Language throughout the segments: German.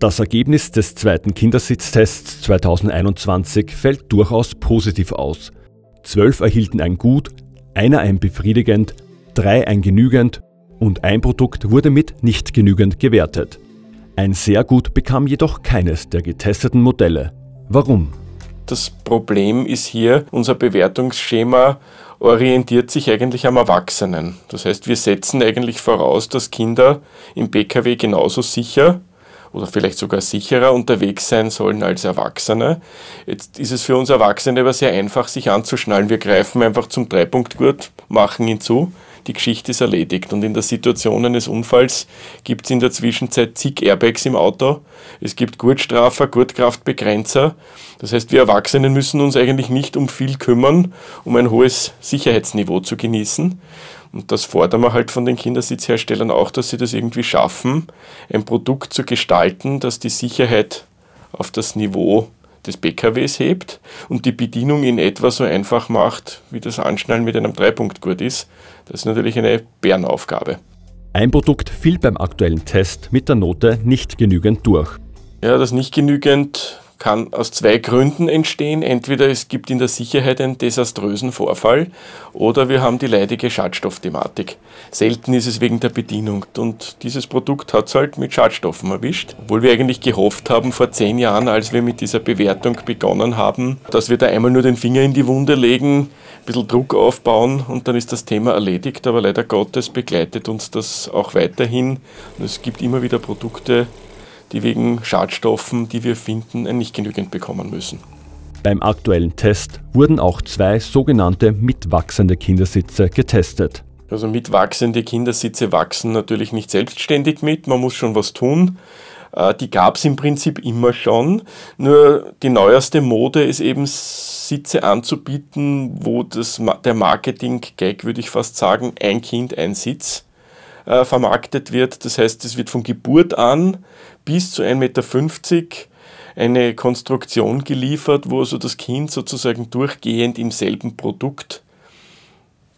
Das Ergebnis des zweiten Kindersitztests 2021 fällt durchaus positiv aus. Zwölf erhielten ein Gut, einer ein befriedigend, drei ein genügend und ein Produkt wurde mit nicht genügend gewertet. Ein sehr gut bekam jedoch keines der getesteten Modelle. Warum? Das Problem ist hier, unser Bewertungsschema orientiert sich eigentlich am Erwachsenen. Das heißt, wir setzen eigentlich voraus, dass Kinder im PKW genauso sicher oder vielleicht sogar sicherer unterwegs sein sollen als Erwachsene. Jetzt ist es für uns Erwachsene aber sehr einfach, sich anzuschnallen. Wir greifen einfach zum Dreipunktgurt, machen ihn zu, die Geschichte ist erledigt. Und in der Situation eines Unfalls gibt es in der Zwischenzeit zig Airbags im Auto. Es gibt Gurtstrafer, Gurtkraftbegrenzer. Das heißt, wir Erwachsenen müssen uns eigentlich nicht um viel kümmern, um ein hohes Sicherheitsniveau zu genießen. Und das fordern wir halt von den Kindersitzherstellern auch, dass sie das irgendwie schaffen, ein Produkt zu gestalten, das die Sicherheit auf das Niveau des PKWs hebt und die Bedienung in etwa so einfach macht, wie das Anschnallen mit einem Dreipunktgurt ist. Das ist natürlich eine Bärenaufgabe. Ein Produkt fiel beim aktuellen Test mit der Note nicht genügend durch. Ja, das nicht genügend kann aus zwei Gründen entstehen. Entweder es gibt in der Sicherheit einen desaströsen Vorfall oder wir haben die leidige Schadstoffthematik. Selten ist es wegen der Bedienung. Und dieses Produkt hat es halt mit Schadstoffen erwischt. Obwohl wir eigentlich gehofft haben vor zehn Jahren, als wir mit dieser Bewertung begonnen haben, dass wir da einmal nur den Finger in die Wunde legen, ein bisschen Druck aufbauen und dann ist das Thema erledigt. Aber leider Gottes begleitet uns das auch weiterhin. Und es gibt immer wieder Produkte, die wegen Schadstoffen, die wir finden, nicht genügend bekommen müssen. Beim aktuellen Test wurden auch zwei sogenannte mitwachsende Kindersitze getestet. Also mitwachsende Kindersitze wachsen natürlich nicht selbstständig mit, man muss schon was tun. Äh, die gab es im Prinzip immer schon, nur die neueste Mode ist eben Sitze anzubieten, wo das, der Marketing-Gag, würde ich fast sagen, ein Kind, ein Sitz äh, vermarktet wird. Das heißt, es wird von Geburt an bis zu 1,50 Meter eine Konstruktion geliefert, wo also das Kind sozusagen durchgehend im selben Produkt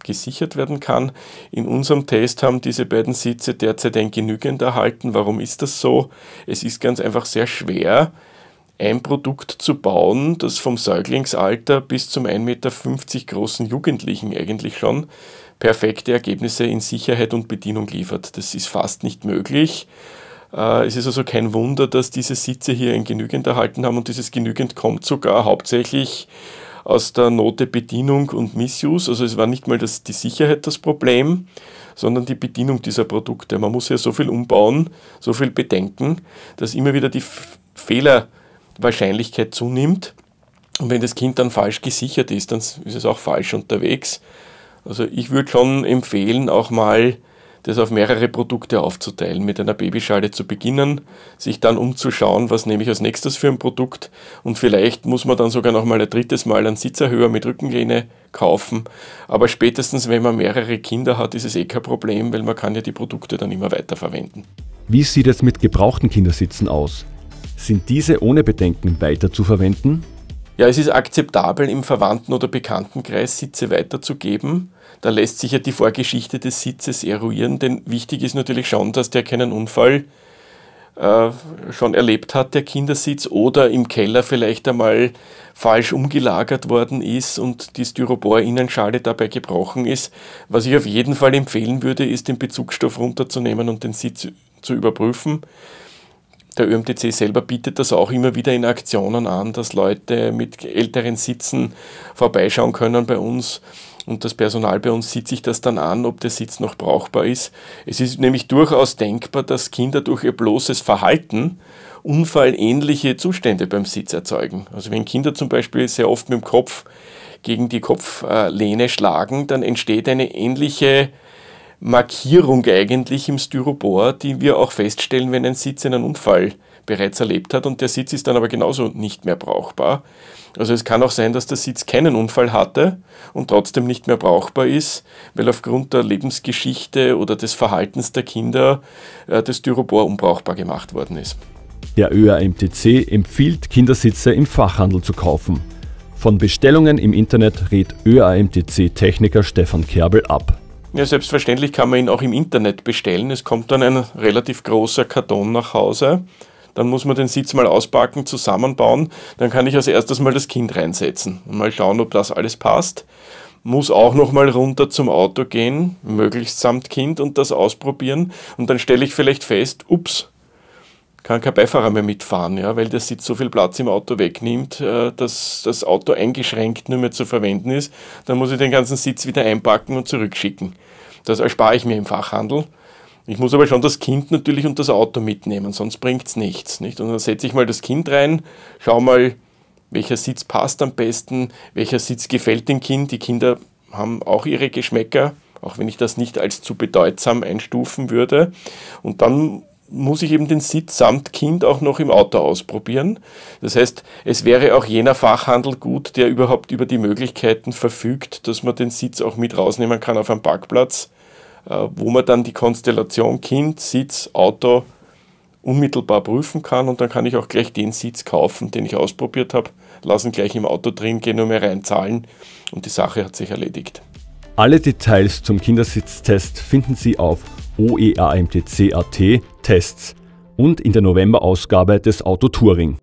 gesichert werden kann. In unserem Test haben diese beiden Sitze derzeit ein Genügend erhalten. Warum ist das so? Es ist ganz einfach sehr schwer, ein Produkt zu bauen, das vom Säuglingsalter bis zum 1,50 Meter großen Jugendlichen eigentlich schon perfekte Ergebnisse in Sicherheit und Bedienung liefert. Das ist fast nicht möglich. Äh, es ist also kein Wunder, dass diese Sitze hier ein Genügend erhalten haben und dieses Genügend kommt sogar hauptsächlich aus der Note Bedienung und Missuse. Also es war nicht mal das, die Sicherheit das Problem, sondern die Bedienung dieser Produkte. Man muss ja so viel umbauen, so viel bedenken, dass immer wieder die Fehler Wahrscheinlichkeit zunimmt. Und wenn das Kind dann falsch gesichert ist, dann ist es auch falsch unterwegs. Also ich würde schon empfehlen, auch mal das auf mehrere Produkte aufzuteilen, mit einer Babyschale zu beginnen, sich dann umzuschauen, was nehme ich als nächstes für ein Produkt und vielleicht muss man dann sogar noch mal ein drittes Mal einen Sitzerhöher mit Rückenlehne kaufen, aber spätestens wenn man mehrere Kinder hat, ist es eh kein Problem, weil man kann ja die Produkte dann immer weiterverwenden. verwenden. Wie sieht es mit gebrauchten Kindersitzen aus? Sind diese ohne Bedenken weiter zu verwenden? Ja, es ist akzeptabel, im Verwandten- oder Bekanntenkreis Sitze weiterzugeben. Da lässt sich ja die Vorgeschichte des Sitzes eruieren, denn wichtig ist natürlich schon, dass der keinen Unfall äh, schon erlebt hat, der Kindersitz, oder im Keller vielleicht einmal falsch umgelagert worden ist und die Styropor-Innenschale dabei gebrochen ist. Was ich auf jeden Fall empfehlen würde, ist, den Bezugsstoff runterzunehmen und den Sitz zu überprüfen der ÖMTC selber bietet das auch immer wieder in Aktionen an, dass Leute mit älteren Sitzen vorbeischauen können bei uns und das Personal bei uns sieht sich das dann an, ob der Sitz noch brauchbar ist. Es ist nämlich durchaus denkbar, dass Kinder durch ihr bloßes Verhalten unfallähnliche Zustände beim Sitz erzeugen. Also wenn Kinder zum Beispiel sehr oft mit dem Kopf gegen die Kopflehne schlagen, dann entsteht eine ähnliche Markierung eigentlich im Styropor, die wir auch feststellen, wenn ein Sitz einen Unfall bereits erlebt hat und der Sitz ist dann aber genauso nicht mehr brauchbar. Also es kann auch sein, dass der Sitz keinen Unfall hatte und trotzdem nicht mehr brauchbar ist, weil aufgrund der Lebensgeschichte oder des Verhaltens der Kinder äh, das Styropor unbrauchbar gemacht worden ist. Der ÖAMTC empfiehlt, Kindersitze im Fachhandel zu kaufen. Von Bestellungen im Internet rät ÖAMTC-Techniker Stefan Kerbel ab. Ja, selbstverständlich kann man ihn auch im Internet bestellen. Es kommt dann ein relativ großer Karton nach Hause. Dann muss man den Sitz mal auspacken, zusammenbauen. Dann kann ich als erstes mal das Kind reinsetzen und mal schauen, ob das alles passt. Muss auch noch mal runter zum Auto gehen, möglichst samt Kind und das ausprobieren. Und dann stelle ich vielleicht fest, ups, kann kein Beifahrer mehr mitfahren, ja, weil der Sitz so viel Platz im Auto wegnimmt, äh, dass das Auto eingeschränkt nur mehr zu verwenden ist. Dann muss ich den ganzen Sitz wieder einpacken und zurückschicken. Das erspare ich mir im Fachhandel. Ich muss aber schon das Kind natürlich und das Auto mitnehmen, sonst bringt es nichts. Nicht? Und dann setze ich mal das Kind rein, schau mal, welcher Sitz passt am besten, welcher Sitz gefällt dem Kind. Die Kinder haben auch ihre Geschmäcker, auch wenn ich das nicht als zu bedeutsam einstufen würde. Und dann muss ich eben den Sitz samt Kind auch noch im Auto ausprobieren. Das heißt, es wäre auch jener Fachhandel gut, der überhaupt über die Möglichkeiten verfügt, dass man den Sitz auch mit rausnehmen kann auf einem Parkplatz, äh, wo man dann die Konstellation Kind, Sitz, Auto unmittelbar prüfen kann und dann kann ich auch gleich den Sitz kaufen, den ich ausprobiert habe, lassen gleich im Auto drin, gehen nur mehr reinzahlen und die Sache hat sich erledigt. Alle Details zum Kindersitztest finden Sie auf oermtc.at Tests und in der Novemberausgabe des Auto Touring.